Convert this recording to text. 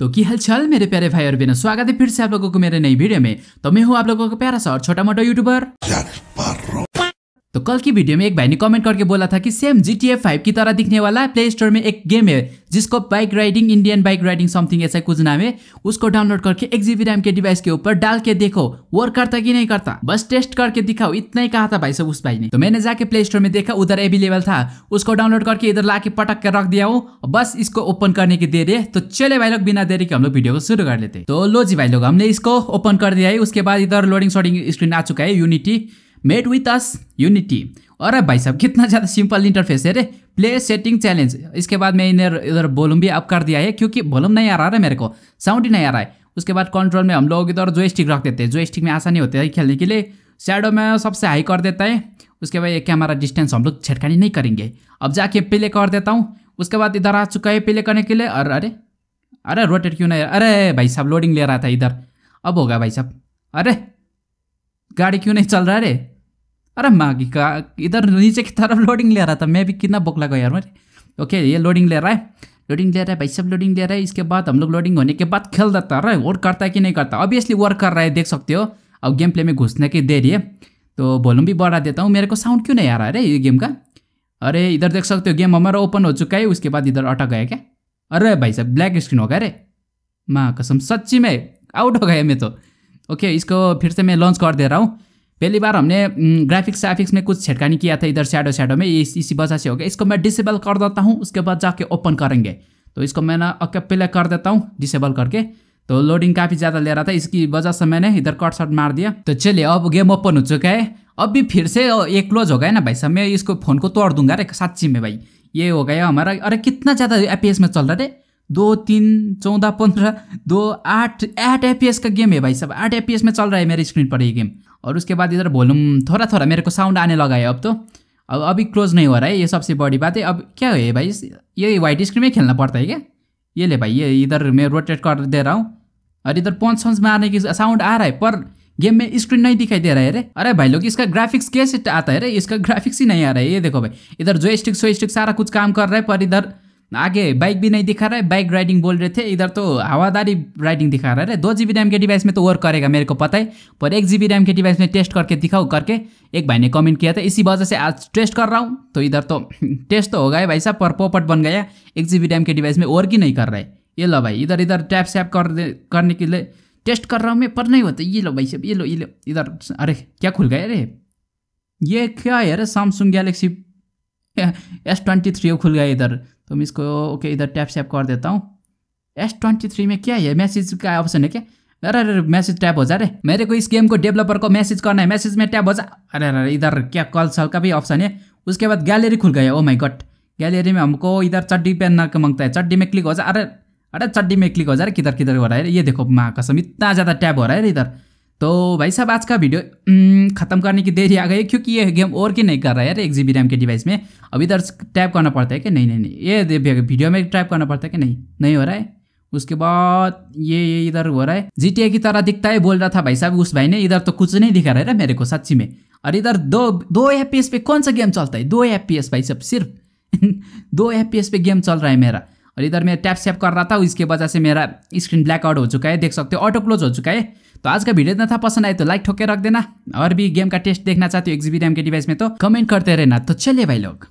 तो की हाल चाल मेरे प्यारे भाई और बहनों स्वागत है फिर से आप लोगों को मेरे नई वीडियो में तो मैं हूँ आप लोगों का प्यारा सा और छोटा मोटा यूट्यूबर तो कल की वीडियो में एक भाई ने कमेंट करके बोला था कि सेम जी टी की तरह दिखने वाला प्ले स्टोर में एक गेम है जिसको bike riding Indian bike riding something ऐसा कुछ नाम है उसको डाउनलोड करके एक जीबी रैम के डिवाइस के ऊपर डाल के देखो वर्क करता कि नहीं करता बस टेस्ट करके दिखाओ इतना ही कहा था भाई सब उस भाई ने तो मैंने जाके प्ले स्टोर में देखा उधर अवेलेबल था उसको डाउनलोड करके इधर ला के पटक के रख दिया हूँ बस इसको ओपन करने की देर है तो चले भाई लोग बिना देरी के हम लोग वीडियो को शुरू कर लेते तो लो जी भाई लोग हमने इसको ओपन कर दिया है उसके बाद इधर लोडिंग शोडिंग स्क्रीन आ चुका है unity made with us unity और भाई साहब कितना ज़्यादा सिंपल इंटरफेस है रे प्ले सेटिंग चैलेंज इसके बाद मैं इधर इधर वॉल्यूम भी अप कर दिया है क्योंकि वॉल्यूम नहीं आ रहा है मेरे को साउंड ही नहीं आ रहा है उसके बाद कंट्रोल में हम लोग इधर जो स्टिक रख देते हैं जो स्टिक में आसानी होती है खेलने के लिए शेडो में सबसे हाई कर देता है उसके बाद ये कैमरा डिस्टेंस हम लोग छेड़खानी नहीं करेंगे अब जाके प्ले कर देता हूँ उसके बाद इधर आ चुका है प्ले करने के लिए और अरे अरे रोटेट क्यों नहीं अरे भाई साहब लोडिंग ले रहा था इधर अब होगा भाई साहब अरे गाड़ी क्यों नहीं चल रहा है अरे मागी का इधर नीचे की तरफ लोडिंग ले रहा था मैं भी कितना बकला गया यार मेरे ओके ये लोडिंग ले रहा है लोडिंग ले रहा है भाई सब लोडिंग ले रहा है इसके बाद हम लोग लोडिंग होने के बाद खेल देता है वर्क करता है कि नहीं करता ऑब्वियसली वर्क कर रहा है देख सकते हो अब गेम प्ले में घुसने की देरी है तो वॉल्यूम भी बढ़ा देता हूँ मेरे को साउंड क्यों नहीं आ रहा है अरे ये गेम का अरे इधर देख सकते हो गेम हमारा ओपन हो चुका है उसके बाद इधर अटक गया क्या अरे भाई साहब ब्लैक स्क्रीन हो गया अरे माँ कसम सच्ची में आउट हो गया मैं तो ओके इसको फिर से मैं लॉन्च कर दे रहा हूँ पहली बार हमने ग्राफिक्स ग्राफिक्स में कुछ छिड़कानी किया था इधर शैडो शैडो में इस, इसी वजह से हो गया इसको मैं डिसेबल कर देता हूँ उसके बाद जाके ओपन करेंगे तो इसको मैं ना पहले कर देता हूँ डिसेबल करके तो लोडिंग काफ़ी ज़्यादा ले रहा था इसकी वजह से मैंने इधर कट शर्ट मार दिया तो चलिए अब गेम ओपन हो चुका है अब भी फिर से एक क्लोज हो गया ना भाई साहब मैं इसको फ़ोन को तोड़ दूंगा अरे साची में भाई ये हो गया हमारा अरे कितना ज़्यादा एपीएस में चल रहा है दो तीन चौदह पंद्रह दो आठ आठ एफ का गेम है भाई साहब आठ एफ में चल रहा है मेरे स्क्रीन पर ये गेम और उसके बाद इधर वॉल्यूम थोड़ा थोड़ा मेरे को साउंड आने लगा है अब तो अब अभी क्लोज नहीं हो रहा है ये सबसे बड़ी बात है अब क्या है भाई ये व्हाइट स्क्रीन में खेलना पड़ता है क्या ये ले भाई ये इधर मैं रोटेट कर दे रहा हूँ और इधर पंच पंच मारने की साउंड आ रहा है पर गेम में स्क्रीन नहीं दिखाई दे रहा है अरे अरे भाई लोग इसका ग्राफिक्स कैसे आता है अरे इसका ग्राफिक्स ही नहीं आ रहा है ये देखो भाई इधर जो स्टिक सो स्टिक सारा कुछ काम कर रहा है पर इधर आगे बाइक भी नहीं दिखा रहा है बाइक राइडिंग बोल रहे थे इधर तो हवादारी राइडिंग दिखा रहा है दो जी बी रैम के डिवाइस में तो वर्क करेगा मेरे को पता है पर एक जी बी रैम के डिवाइस में टेस्ट करके दिखाओ करके एक भाई ने कमेंट किया था इसी वजह से आज टेस्ट कर रहा हूँ तो इधर तो टेस्ट तो हो गया भाई साहब पर पोपट बन गया एक जी बी रैम के डिवाइस में वर्क ही नहीं कर रहा है ये लो भाई इधर इधर टैप सैप कर करने के लिए टेस्ट कर रहा हूँ मैं पर नहीं होता ये लो भाई साहब ये लो ये लो इधर अरे क्या खुल गया अरे ये क्या है अरे Samsung Galaxy S twenty three खुल गया इधर तो मैं इसको ओके इधर टैप सेप कर देता हूँ एस ट्वेंटी थ्री में क्या है मैसेज का ऑप्शन है क्या अरे अरे मैसेज टैप हो जा रे मेरे को इस गेम को डेवलपर को मैसेज करना है मैसेज में टैप हो जा अरे अरे इधर क्या कॉल सल का भी ऑप्शन है उसके बाद गैलरी खुल गया ओ माई गट गैलरी में हमको इधर चड्डी पहनना का मांगता है चड्डी में क्लिक हो जा अरे अरे चड्डी में क्लिक हो जा रहा किधर किधर हो रहा है ये देखो माँ कसम इतना ज़्यादा टैब हो रहा है इधर तो भाई साहब आज का वीडियो ख़त्म करने की देरी आ गई क्योंकि ये गेम और की नहीं कर रहा है यार एक जी रैम के डिवाइस में अब इधर टाइप करना पड़ता है कि नहीं नहीं नहीं ये वीडियो में टाइप करना पड़ता है कि नहीं नहीं हो रहा है उसके बाद ये ये इधर हो रहा है जी की तरह दिखता है बोल रहा था भाई साहब उस भाई ने इधर तो कुछ नहीं दिखा रहा है मेरे को सच्ची में और इधर दो दो एफ पे कौन सा गेम चलता है दो एफ भाई साहब सिर्फ दो एफ पे गेम चल रहा है मेरा और इधर मैं टैप सेप कर रहा था इसके वजह से मेरा स्क्रीन ब्लैकआउट हो चुका है देख सकते हो ऑटो क्लोज हो चुका है तो आज का वीडियो इतना था पसंद आए तो लाइक ठोके रख देना और भी गेम का टेस्ट देखना चाहते हो एक जीबी रैम के डिवाइस में तो कमेंट करते रहना तो चलिए भाई लोग